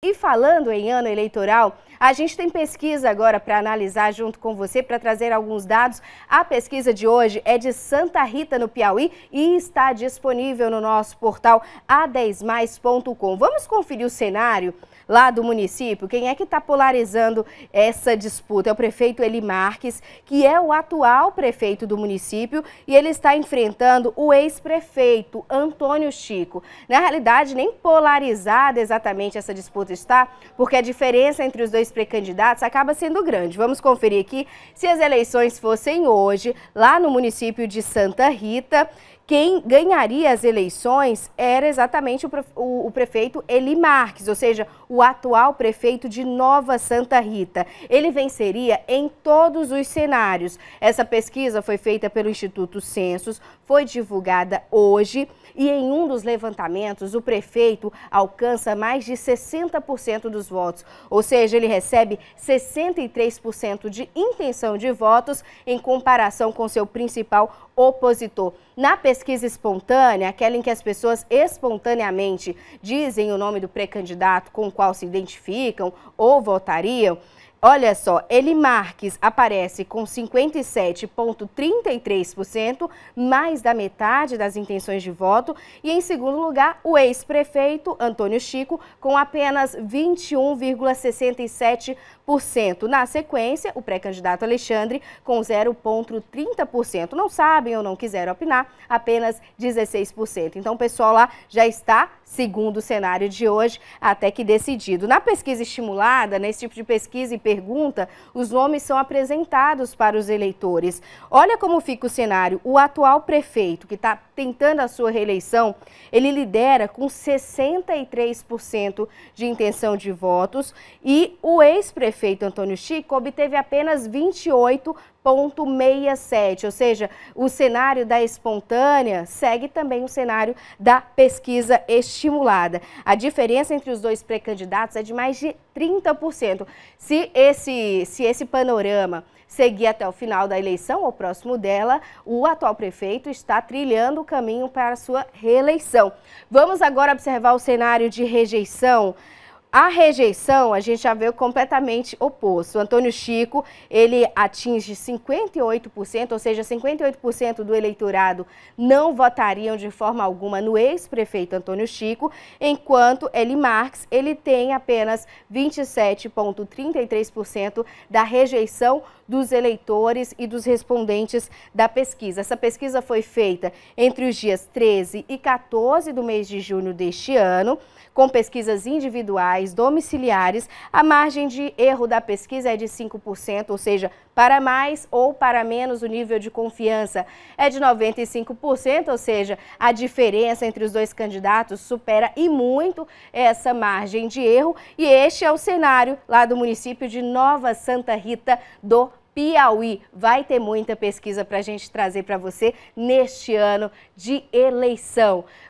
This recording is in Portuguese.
E falando em ano eleitoral, a gente tem pesquisa agora para analisar junto com você, para trazer alguns dados. A pesquisa de hoje é de Santa Rita, no Piauí, e está disponível no nosso portal a10mais.com. Vamos conferir o cenário lá do município? Quem é que está polarizando essa disputa? É o prefeito Eli Marques, que é o atual prefeito do município, e ele está enfrentando o ex-prefeito Antônio Chico. Na realidade, nem polarizada exatamente essa disputa está, porque a diferença entre os dois possíveis pré-candidatos acaba sendo grande. Vamos conferir aqui se as eleições fossem hoje, lá no município de Santa Rita, quem ganharia as eleições era exatamente o, prefeito Eli Marques, ou seja, o atual prefeito de Nova Santa Rita. Ele venceria em todos os cenários. Essa pesquisa foi feita pelo Instituto Census, foi divulgada hoje e em um dos levantamentos o prefeito alcança mais de 60% dos votos, ou seja, ele recebe 63% de intenção de votos em comparação com seu principal opositor. Na pesquisa espontânea, aquela em que as pessoas espontaneamente dizem o nome do pré-candidato com o qual se identificam ou votariam, Olha só, ele Marques aparece com 57,33%, mais da metade das intenções de voto. E em segundo lugar, o ex-prefeito Antônio Chico, com apenas 21,67%. Na sequência, o pré-candidato Alexandre, com 0,30%. Não sabem ou não quiseram opinar, apenas 16%. Então o pessoal lá já está segundo o cenário de hoje, até que decidido. Na pesquisa estimulada, nesse tipo de pesquisa e pergunta, os nomes são apresentados para os eleitores. Olha como fica o cenário. O atual prefeito, que está tentando a sua reeleição, ele lidera com 63% de intenção de votos e o ex-prefeito Antônio Chico obteve apenas 28%. 0,67, ou seja, o cenário da espontânea segue também o cenário da pesquisa estimulada. A diferença entre os dois pré-candidatos é de mais de 30%. Se esse, se esse panorama seguir até o final da eleição ou próximo dela, o atual prefeito está trilhando o caminho para sua reeleição. Vamos agora observar o cenário de rejeição a rejeição, a gente já vê completamente oposto. O Antônio Chico, ele atinge 58%, ou seja, 58% do eleitorado não votariam de forma alguma no ex-prefeito Antônio Chico, enquanto Eli Marx, ele tem apenas 27,33% da rejeição dos eleitores e dos respondentes da pesquisa. Essa pesquisa foi feita entre os dias 13 e 14 do mês de junho deste ano, com pesquisas individuais domiciliares, a margem de erro da pesquisa é de 5%, ou seja, para mais ou para menos o nível de confiança é de 95%, ou seja, a diferença entre os dois candidatos supera e muito essa margem de erro. E este é o cenário lá do município de Nova Santa Rita do Piauí. Vai ter muita pesquisa para a gente trazer para você neste ano de eleição.